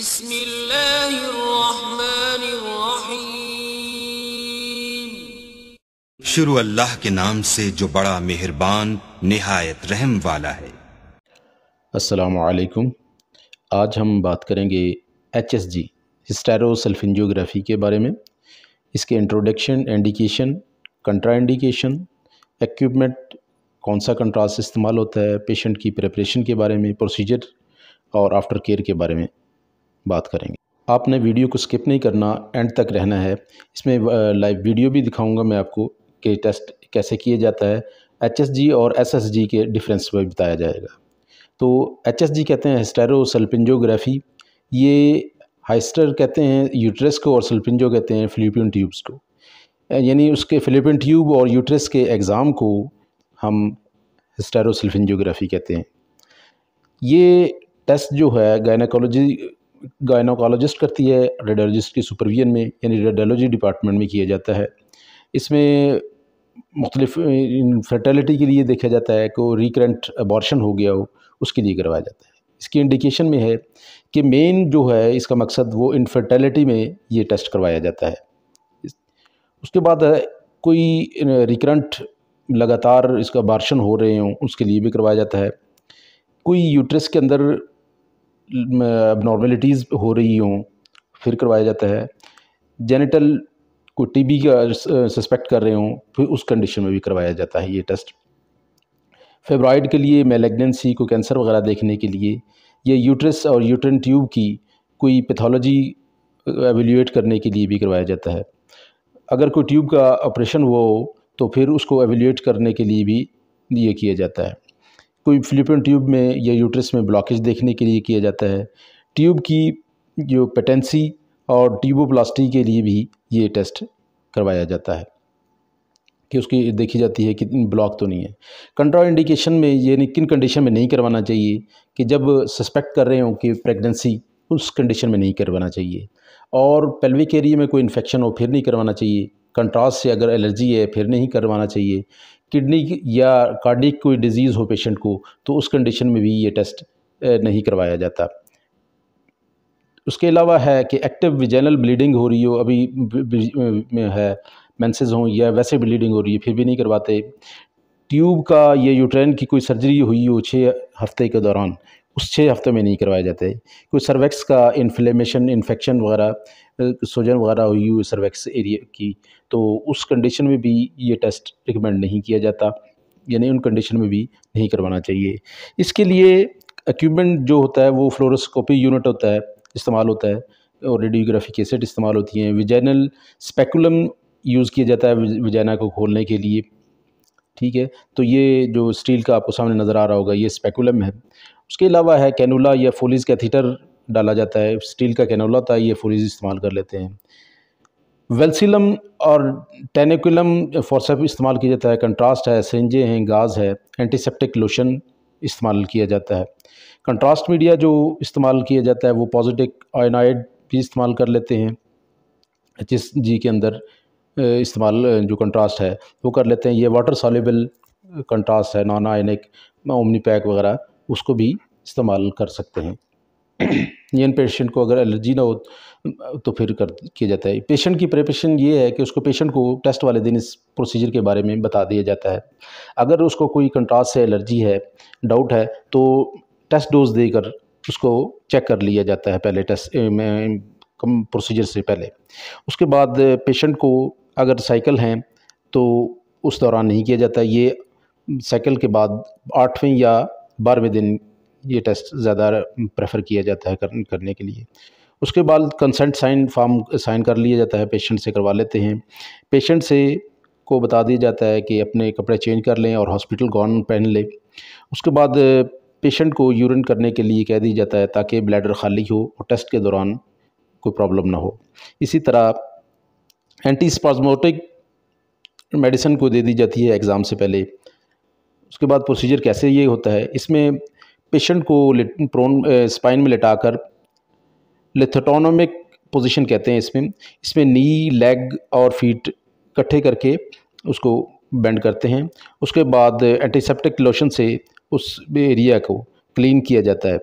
بسم الله الرحمन الرحیم शुरू अल्लाह के नाम से जो बड़ा मेहरबान निहायत रहम वाला है अस्सलाम वालेकुम आज हम बात करेंगे एच एस जी हिस्टेरोसल्फिनजियोग्राफी के बारे में इसके introduction indication contraindication equipment कौन सा कंट्रास्ट इस्तेमाल होता है पेशेंट की प्रिपरेशन के बारे में प्रोसीजर और आफ्टर केयर के बारे में बात करेंगे आपने वीडियो को स्किप नहीं करना एंड तक रहना है इसमें लाइव वीडियो भी दिखाऊंगा मैं आपको कि टेस्ट कैसे किया जाता है एच और एस के डिफरेंस में बताया जाएगा तो एच कहते हैं हिस्टेरोसल्पिंजोग्राफी ये हाइस्टर कहते हैं यूट्रस को और सल्पिंजो कहते हैं फिलिपियन ट्यूब्स को यानी उसके फिलिपियन ट्यूब और यूट्रस के एग्ज़ाम को हम हिस्टेरोसल्फिनजियोग्राफी कहते हैं ये टेस्ट जो है गायनाकोलॉजी गायनोकोलॉजिस्ट करती है रेडियोलॉजिस्ट की सुपरविजन में यानी रेडियोलॉजी डिपार्टमेंट में किया जाता है इसमें मुख्तलिफ फर्टिलिटी के लिए देखा जाता है कि रिकरेंट अबॉर्शन हो गया हो उसके लिए करवाया जाता है इसकी इंडिकेशन में है कि मेन जो है इसका मकसद वो इनफर्टिलिटी में ये टेस्ट करवाया जाता है उसके बाद कोई रिकरेंट लगातार इसका बार्शन हो रहे हों उसके लिए भी करवाया जाता है कोई यूट्रस के अंदर नॉर्मेलिटीज़ हो रही हों फिर करवाया जाता है जेनिटल को टीबी का सस्पेक्ट कर रहे हों फिर उस कंडीशन में भी करवाया जाता है ये टेस्ट फेब्रॉइड के लिए मेलेगनेंसी को कैंसर वगैरह देखने के लिए या यूट्रस और यूट्रन ट्यूब की कोई पैथोलॉजी एवेल्यूएट करने के लिए भी करवाया जाता है अगर कोई ट्यूब का ऑपरेशन हुआ हो तो फिर उसको एवेल्यूएट करने के लिए भी ये किया जाता है कोई फिलिपिन ट्यूब में या यूट्रस में ब्लॉकेज देखने के लिए किया जाता है ट्यूब की जो पेटेंसी और ट्यूबोप्लास्टी के लिए भी ये टेस्ट करवाया जाता है कि उसकी देखी जाती है कि ब्लॉक तो नहीं है कंट्रा इंडिकेशन में यानी किन कंडीशन में नहीं करवाना चाहिए कि जब सस्पेक्ट कर रहे हों कि प्रेगनेंसी उस कंडीशन में नहीं करवाना चाहिए और पेल्विक एरिया में कोई इन्फेक्शन हो फिर नहीं करवाना चाहिए कंट्रास्ट से अगर एलर्जी है फिर नहीं करवाना चाहिए किडनी या कार्डिक कोई डिज़ीज़ हो पेशेंट को तो उस कंडीशन में भी ये टेस्ट नहीं करवाया जाता उसके अलावा है कि एक्टिव विजैनल ब्लीडिंग हो रही हो अभी है मैंसेज हों या वैसे ब्लीडिंग हो रही है फिर भी नहीं करवाते ट्यूब का या यूट्रेन की कोई सर्जरी हुई हो छः हफ्ते के दौरान उस छः हफ्ते में नहीं करवाए जाते कोई सर्वेक्स का इन्फ्लेमेशन इन्फेक्शन वगैरह सोजन वगैरह हुई हुई सर्वेक्स एरिया की तो उस कंडीशन में भी ये टेस्ट रिकमेंड नहीं किया जाता यानी उन कंडीशन में भी नहीं करवाना चाहिए इसके लिए इक्विपमेंट जो होता है वो फ्लोरोस्कोपी यूनिट होता है इस्तेमाल होता है और रेडियोग्राफी केसेट इस्तेमाल होती हैं विजैनल स्पेकुलम यूज़ किया जाता है विजैना को खोलने के लिए ठीक है तो ये जो स्टील का आपको सामने नज़र आ रहा होगा ये स्पेकुलम है उसके अलावा है कैनोला या फोलिस कैथीटर डाला जाता है स्टील का कैनोला था ये फोलिस इस्तेमाल कर लेते हैं वेल्सिलम और टेनिकुलम फॉरसेप इस्तेमाल किया जाता है कंट्रास्ट है सेंजे हैं गाज है एंटीसेप्टिक लोशन इस्तेमाल किया जाता है कंट्रास्ट मीडिया जो इस्तेमाल किया जाता है वो पॉजिटिव आयनाइड भी इस्तेमाल कर लेते हैं एच जी के अंदर इस्तेमाल जो कंट्रास्ट है वो कर लेते हैं ये वाटर सॉलेबल कंट्रास्ट है नॉन आयनिक ओमनी पैक वगैरह उसको भी इस्तेमाल कर सकते हैं इन पेशेंट को अगर एलर्जी ना हो तो फिर कर किया जाता है पेशेंट की प्रिपरेशन ये है कि उसको पेशेंट को टेस्ट वाले दिन इस प्रोसीजर के बारे में बता दिया जाता है अगर उसको कोई कंट्रास्ट से एलर्जी है डाउट है तो टेस्ट डोज देकर उसको चेक कर लिया जाता है पहले टेस्ट में कम प्रोसीजर से पहले उसके बाद पेशेंट को अगर साइकिल हैं तो उस दौरान नहीं किया जाता ये साइकिल के बाद आठवें या बारहवें दिन ये टेस्ट ज़्यादा प्रेफर किया जाता है करने के लिए उसके बाद कंसेंट साइन फॉर्म साइन कर लिया जाता है पेशेंट से करवा लेते हैं पेशेंट से को बता दिया जाता है कि अपने कपड़े चेंज कर लें और हॉस्पिटल गॉन पहन लें उसके बाद पेशेंट को यूरिन करने के लिए कह दिया जाता है ताकि ब्लैडर खाली हो और टेस्ट के दौरान कोई प्रॉब्लम ना हो इसी तरह एंटी स्पाजमोटिक मेडिसिन को दे दी जाती है एग्ज़ाम से पहले उसके बाद प्रोसीजर कैसे ये होता है इसमें पेशेंट को प्रोन स्पाइन में लिटाकर लिथोटोनोमिक पोजीशन कहते हैं इसमें इसमें नी लेग और फीट इकट्ठे करके उसको बेंड करते हैं उसके बाद एंटीसेप्टिक लोशन से उस एरिया को क्लीन किया जाता है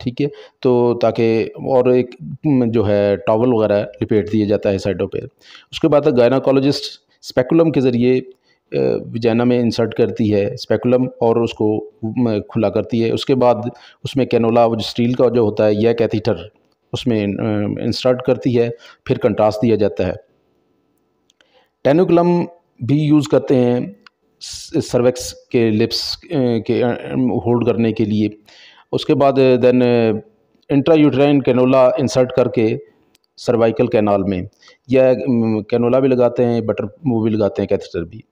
ठीक है तो ताकि और एक जो है टॉवल वगैरह लपेट दिया जाता है साइडों पे उसके बाद गायनाकोलॉजिस्ट स्पेकुलम के ज़रिए जैना में इंसर्ट करती है स्पेकुलम और उसको खुला करती है उसके बाद उसमें कैनोला वो स्टील का जो होता है या कैथीटर उसमें इंसर्ट करती है फिर कंट्रास्ट दिया जाता है टेनोकलम भी यूज़ करते हैं सर्वेक्स के लिप्स के होल्ड करने के लिए उसके बाद then intrauterine cannula insert करके सर्वाइकल कैनाल में या कैनोला um, भी लगाते हैं बटर वो भी लगाते हैं कैथेटर भी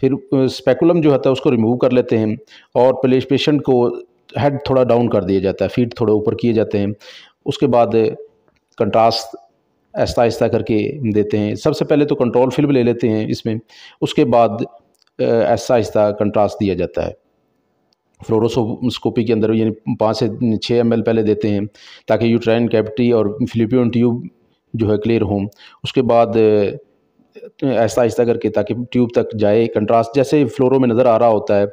फिर स्पेकुलम uh, जो होता है उसको रिमूव कर लेते हैं और प्लेस पेशेंट को हेड थोड़ा डाउन कर दिया जाता है फीट थोड़े ऊपर किए जाते हैं उसके बाद कंट्रास्ट uh, आहिस्ता आहिस्ता करके देते हैं सबसे पहले तो कंट्रोल फिल्म ले लेते हैं इसमें उसके बाद ऐसा आहिस्ता कंट्रास्ट दिया जाता है फ्लोरोसोस्कोपी के अंदर यानी पाँच से छः एम पहले देते हैं ताकि यूट्राइन कैविटी और फिलिपियन ट्यूब जो है क्लियर हों उसके बाद ऐसा आहिस्ता करके ताकि ट्यूब तक जाए कंट्रास्ट जैसे फ्लोरों में नज़र आ रहा होता है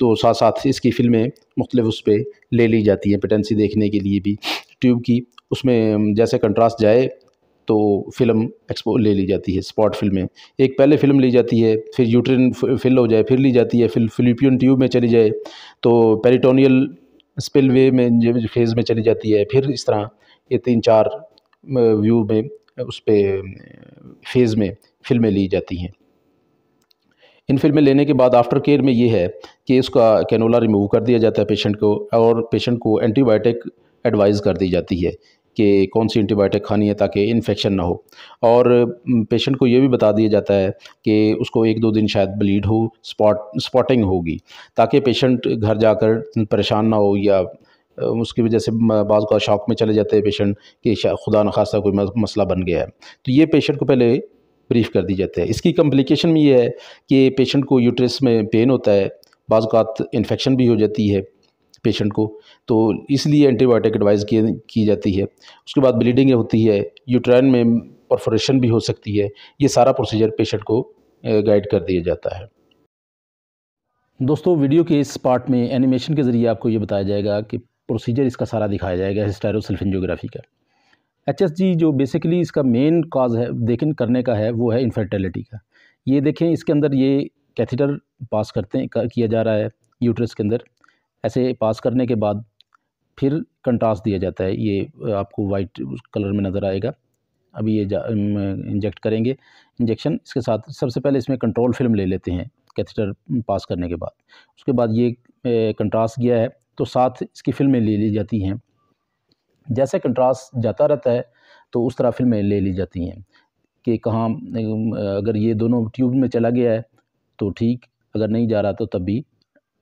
तो साथ साथ इसकी फिल्में मुख्तलिफ उस पर ले ली जाती हैं पेटेंसी देखने के लिए भी ट्यूब की उसमें जैसे कंट्रास्ट जाए तो फ़िल्म एक्सपो ले ली जाती है स्पॉट फिल्में एक पहले फ़िल्म ली जाती है फिर यूट्रिन फिल हो जाए फिर ली जाती है फिर फिलिपियन ट्यूब में चली जाए तो पेरिटोनियल स्पिल वे में फेज़ में चली जाती है फिर इस तरह ये तीन चार व्यू में उस पर फेज़ में फिल्में ली जाती हैं इन फिल्में लेने के बाद आफ्टर केयर में ये है कि इसका कैनोला रिमूव कर दिया जाता है पेशेंट को और पेशेंट को एंटीबायोटिक एडवाइज़ कर दी जाती है कि कौन सी एंटीबायोटिक खानी है ताकि इन्फेक्शन ना हो और पेशेंट को ये भी बता दिया जाता है कि उसको एक दो दिन शायद ब्लीड हो स्पॉट स्पॉटिंग होगी ताकि पेशेंट घर जाकर परेशान ना हो या उसकी वजह से बाज़ का शौक में चले जाते हैं पेशेंट कि खुदा न खासा कोई मसला बन गया है तो ये पेशेंट को पहले ब्रीफ कर दी जाती है इसकी कम्प्लिकेशन में ये है कि पेशेंट को यूट्रस में पेन होता है बाज़ात इन्फेक्शन भी हो जाती है पेशेंट को तो इसलिए एंटीबायोटिक एडवाइज़ की, की जाती है उसके बाद ब्लीडिंग होती है यूट्राइन में परफोरेशन भी हो सकती है ये सारा प्रोसीजर पेशेंट को गाइड कर दिया जाता है दोस्तों वीडियो के इस पार्ट में एनिमेशन के ज़रिए आपको ये बताया जाएगा कि प्रोसीजर इसका सारा दिखाया जाएगा हिस्टेरोसल्फिनजियोग्राफी का एच जो बेसिकली इसका मेन काज है देखें करने का है वो है इन्फर्टेलिटी का ये देखें इसके अंदर ये कैथेटर पास करते हैं किया जा रहा है यूट्रस के अंदर ऐसे पास करने के बाद फिर कंट्रास्ट दिया जाता है ये आपको वाइट कलर में नज़र आएगा अभी ये इंजेक्ट करेंगे इंजेक्शन इसके साथ सबसे पहले इसमें कंट्रोल फिल्म ले लेते हैं कैथेटर पास करने के बाद उसके बाद ये कंट्रास्ट गया है तो साथ इसकी फिल्में ले ली जाती हैं जैसे कंट्रास्ट जाता रहता है तो उस तरह फिल्में ले ली जाती हैं कि कहाँ अगर ये दोनों ट्यूब में चला गया है तो ठीक अगर नहीं जा रहा तो तब भी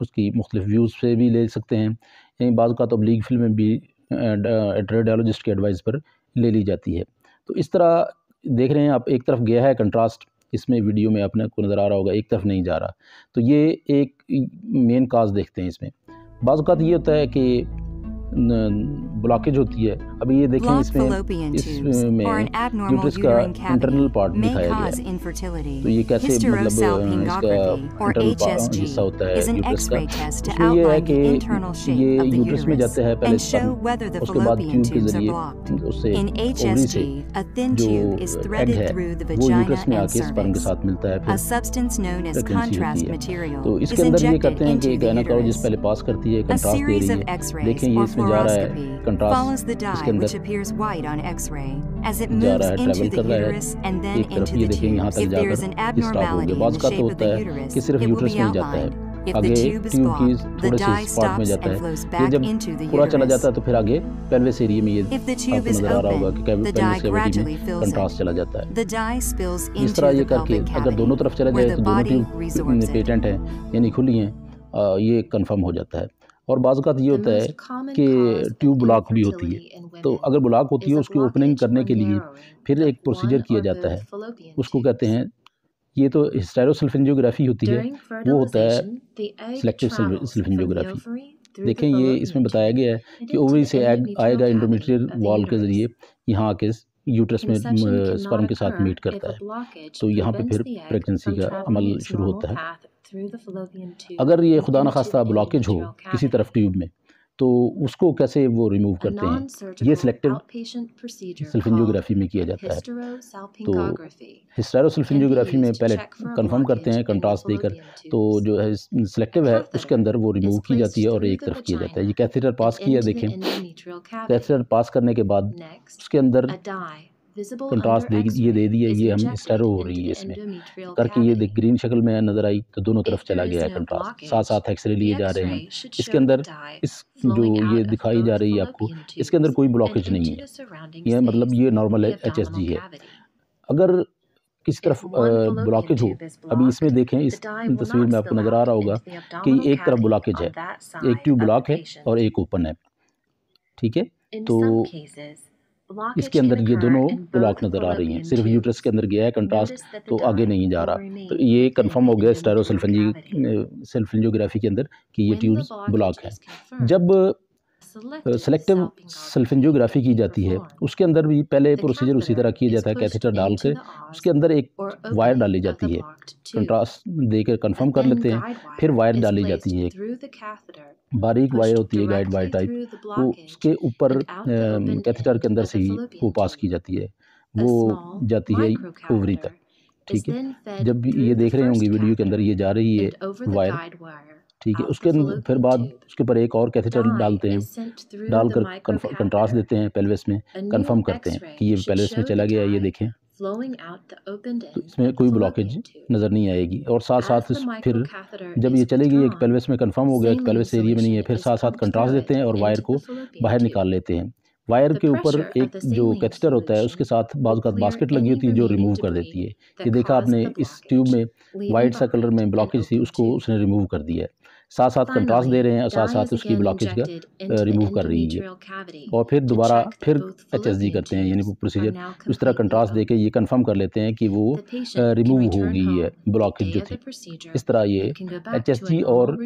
उसकी मुख्तफ व्यूज़ से भी ले सकते हैं यानी बाज़ का फिल्म फिल्में भी एट्रेडियोलॉजिस्ट के एडवाइस पर ले ली जाती है तो इस तरह देख रहे हैं आप एक तरफ गया है कंट्रास्ट इसमें वीडियो में अपने को नज़र आ रहा होगा एक तरफ नहीं जा रहा तो ये एक मेन काज देखते हैं इसमें बाज़ात ये होता है कि ब्लॉकेज होती है अभी ये देखें इसमें इसमें यूट्रस का इंटरनल पार्ट दिखाया गया है तो ये कैसे मतलब इसका इंटरनल पार्ट हिस्सा होता है यूट्रस का इसमें ये है कि ये यूट्रस में जाते हैं पहले स्तन उसके बाद ट्यूब के जरिए उससे ओवरी से जो एग है वो यूट्रस में आके स्पर्म के साथ मिलता है फिर प्रेगनेंसी होती है तो इसके अंदर ये करते हैं कि गायनाकोलॉजिस्ट पहले पास करती है कंट्रास्ट दे रही है देखें ये इसमें में जा रहा है कंट्रास्ट इसके अंदर जा रहा है ट्रेवल कर रहा है एक तरफ ये देखेंगे यहाँ तक जाकर स्टार्ट हो गया बाज का तो होता है कि सिर्फ यूट्रस में जाता है आगे ट्यूब की थोड़े से स्पॉट में जाता है ये जब पूरा चला जाता है तो फिर आगे पेल्विस एरिया में ये नजर आ रहा होगा कि पेल्विस कैविटी में कंट्रास्ट चला जाता है इस तरह ये करके अगर दोनों तरफ चला जाए तो दोनों ट्यूब पेटेंट हैं यानी खुली हैं ये कंफर्म हो जाता है और बाज़ात ये होता है कि ट्यूब ब्लॉक भी होती है तो अगर ब्लॉक होती है उसकी ओपनिंग करने के लिए फिर एक प्रोसीजर किया जाता है उसको कहते हैं ये तो हिस्टेरोसल्फिनजियोग्राफी होती है वो होता है सिलेक्टिव सल्फिनजियोग्राफी देखें ये इसमें बताया गया है कि ओवरी से एग आएगा इंटरमीडियर वॉल के ज़रिए यहाँ आके यूट्रस में स्पर्म के साथ मीट करता है तो यहाँ पे फिर प्रेगनेंसी का अमल शुरू होता है अगर ये खुदा न खास्ता ब्लॉकेज हो किसी तरफ ट्यूब में तो उसको कैसे वो रिमूव करते हैं ये सिलेक्टिव सल्फिनजियोग्राफी में किया जाता है तो हिस्टेरोसल्फिनजियोग्राफी में पहले कंफर्म करते हैं कंट्रास्ट देकर तो जो है सिलेक्टिव है उसके अंदर वो रिमूव की जाती है और एक तरफ किया जाता है ये कैथेटर पास किया देखें कैथेटर पास करने के बाद उसके अंदर कंट्रास्ट दे ये दे दिया ये हम स्टेरो हो रही है इसमें करके ये देख ग्रीन शक्ल में नज़र आई तो दोनों तरफ चला गया है कंट्रास्ट साथ साथ एक्सरे लिए जा रहे हैं इसके अंदर इस जो ये दिखाई जा रही है आपको इसके अंदर कोई ब्लॉकेज नहीं है यह मतलब ये नॉर्मल एच है अगर किस तरफ ब्लॉकेज हो अभी इसमें देखें इस तस्वीर में आपको नज़र आ रहा होगा कि एक तरफ ब्लॉकेज है एक ट्यूब ब्लॉक है और एक ओपन है ठीक है तो इसके अंदर ये दोनों ब्लॉक नज़र आ रही हैं सिर्फ यूट्रस के अंदर गया है कंट्रास्ट तो आगे नहीं जा रहा तो ये कंफर्म हो गया स्टेरोसल्फनजी सेल्फिनजियोग्राफी के अंदर कि ये ट्यूब्स ब्लॉक है जब सेलेक्टिव सेल्फेंजियोग्राफी की जाती है उसके अंदर भी पहले प्रोसीजर उसी तरह किया जाता है कैथेटर डाल के उसके अंदर एक वायर डाली जाती है कंट्रास्ट देकर कंफर्म कर लेते हैं फिर वायर डाली जाती है बारीक वायर होती है गाइड वायर टाइप वो उसके ऊपर कैथेटर के अंदर से ही वो पास की जाती है वो जाती है ओवरी तक ठीक है जब ये देख रहे होंगे वीडियो के अंदर ये जा रही है वायर ठीक है उसके फिर बाद उसके ऊपर एक और कैथेटर डालते हैं डालकर कंट्रास्ट देते हैं पेल्विस में कंफर्म करते हैं कि ये पेल्विस में चला गया ये देखें तो इसमें कोई ब्लॉकेज नज़र नहीं आएगी और साथ साथ फिर जब ये चलेगी एक पेल्विस में कंफर्म हो गया कि पेल्विस एरिया में नहीं है फिर साथ साथ कंट्रास्ट देते हैं और वायर को बाहर निकाल लेते हैं वायर के ऊपर एक जो कैथेटर होता है उसके साथ बाजू का बास्केट लगी होती है जो रिमूव कर देती है ये देखा आपने इस ट्यूब में वाइट सा कलर में ब्लॉकेज थी उसको उसने रिमूव कर दिया है साथ साथ कंट्रास्ट दे रहे हैं और साथ साथ उसकी ब्लॉकेज का रिमूव कर रही है और फिर दोबारा फिर एच करते हैं यानी वो प्रोसीजर उस तरह कंट्रास्ट दे के ये कन्फर्म कर लेते हैं कि वो रिमूव uh, हो गई है ब्लॉकेज जो थी इस तरह ये एच और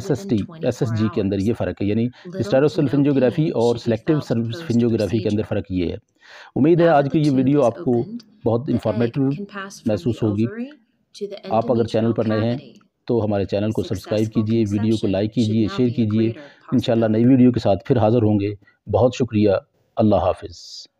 एस एस के अंदर ये फ़र्क है यानी स्टेरोसल स्टेरोसल्फिनजोग्राफी और सेलेक्टिव फिनजोग्राफी के अंदर फ़र्क ये है उम्मीद है आज की ये वीडियो आपको बहुत इंफॉर्मेटिव महसूस होगी आप अगर चैनल पर नए हैं तो हमारे चैनल को सब्सक्राइब कीजिए वीडियो को लाइक कीजिए शेयर कीजिए इन नई वीडियो के साथ फिर हाज़िर होंगे बहुत शुक्रिया अल्लाह हाफिज़